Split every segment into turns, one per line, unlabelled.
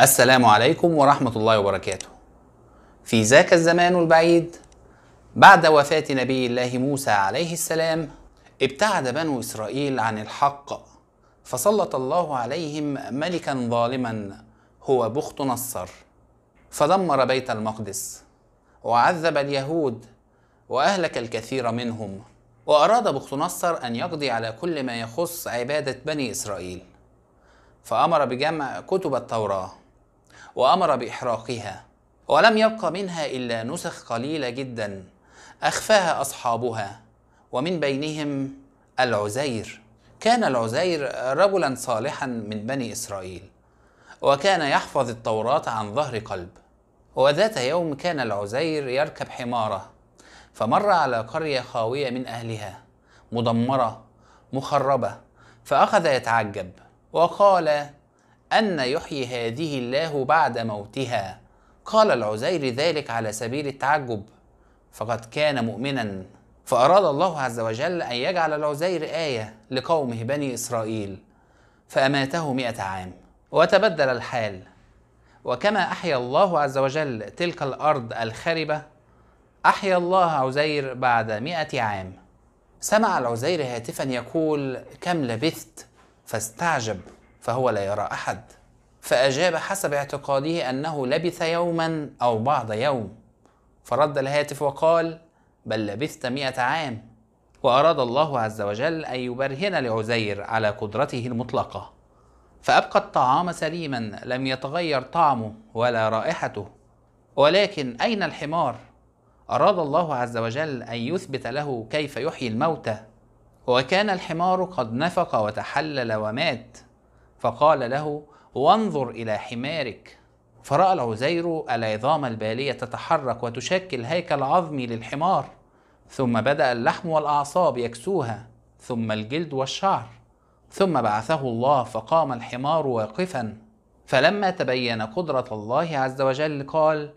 السلام عليكم ورحمة الله وبركاته. في ذاك الزمان البعيد بعد وفاة نبي الله موسى عليه السلام ابتعد بنو إسرائيل عن الحق فسلط الله عليهم ملكا ظالما هو بخت نصر فدمر بيت المقدس وعذب اليهود وأهلك الكثير منهم وأراد بخت نصر أن يقضي على كل ما يخص عبادة بني إسرائيل فأمر بجمع كتب التوراة وأمر بإحراقها ولم يبق منها إلا نسخ قليلة جدا أخفاها أصحابها ومن بينهم العزير كان العزير رجلا صالحا من بني إسرائيل وكان يحفظ التوراة عن ظهر قلب وذات يوم كان العزير يركب حماره فمر على قرية خاوية من أهلها مدمرة مخربة فأخذ يتعجب وقال أن يحيي هذه الله بعد موتها قال العزير ذلك على سبيل التعجب فقد كان مؤمنا فأراد الله عز وجل أن يجعل العزير آية لقومه بني إسرائيل فأماته مئة عام وتبدل الحال وكما أحيا الله عز وجل تلك الأرض الخربة أحيا الله عزير بعد مئة عام سمع العزير هاتفا يقول كم لبثت فاستعجب فهو لا يرى أحد فأجاب حسب اعتقاده أنه لبث يوما أو بعض يوم فرد الهاتف وقال بل لبثت مئة عام وأراد الله عز وجل أن يبرهن لعزير على قدرته المطلقة فأبقى الطعام سليما لم يتغير طعمه ولا رائحته ولكن أين الحمار؟ أراد الله عز وجل أن يثبت له كيف يحيي الموتى وكان الحمار قد نفق وتحلل ومات فقال له وانظر إلى حمارك فرأى العزير العظام البالية تتحرك وتشكل هيكل عظمي للحمار ثم بدأ اللحم والأعصاب يكسوها ثم الجلد والشعر ثم بعثه الله فقام الحمار واقفا فلما تبين قدرة الله عز وجل قال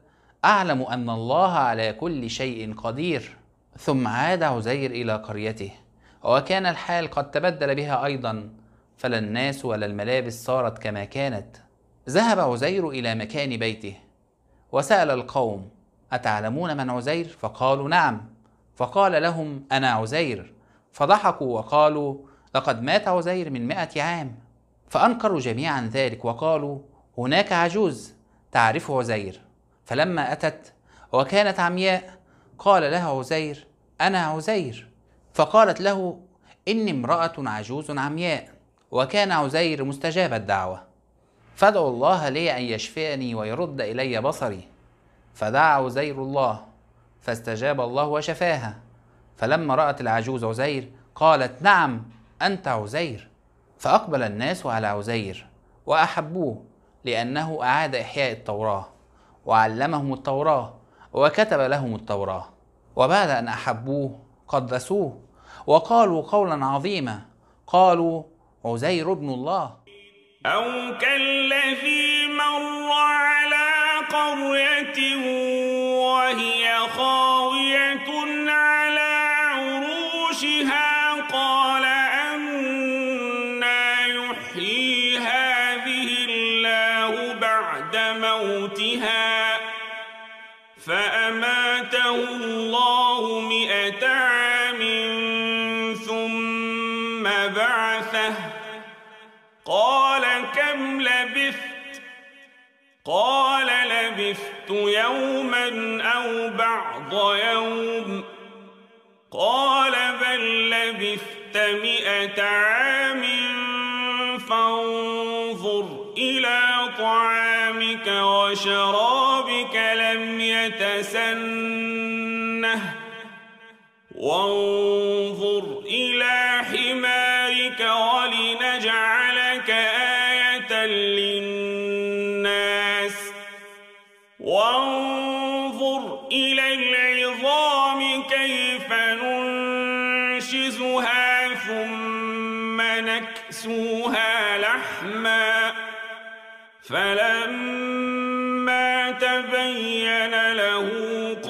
أعلم أن الله على كل شيء قدير ثم عاد عزير إلى قريته وكان الحال قد تبدل بها أيضا فلا الناس ولا الملابس صارت كما كانت ذهب عزير الى مكان بيته وسال القوم اتعلمون من عزير فقالوا نعم فقال لهم انا عزير فضحكوا وقالوا لقد مات عزير من مائه عام فانكروا جميعا ذلك وقالوا هناك عجوز تعرف عزير فلما اتت وكانت عمياء قال لها عزير انا عزير فقالت له اني امراه عجوز عمياء وكان عزير مستجاب الدعوة فادعو الله لي أن يشفيني ويرد إلي بصري فدعا عزير الله فاستجاب الله وشفاها فلما رأت العجوز عزير قالت نعم أنت عزير فأقبل الناس على عزير وأحبوه لأنه أعاد إحياء التوراة وعلمهم التوراة وكتب لهم التوراة وبعد أن أحبوه قدسوه وقالوا قولا عظيما قالوا عزير ابن الله
أو كالذي مر على قرية وهي خاوية على عروشها قال أنا يحيي هذه الله بعد موتها فأماته الله مئة عام بعثه قال كم لبثت قال لبثت يوما أو بعض يوم قال بل لبثت مئة عام فانظر إلى طعامك وشرابك لم يتسنه وانظر وانظر إلى العظام كيف ننشزها ثم نكسوها لحما فلما تبين له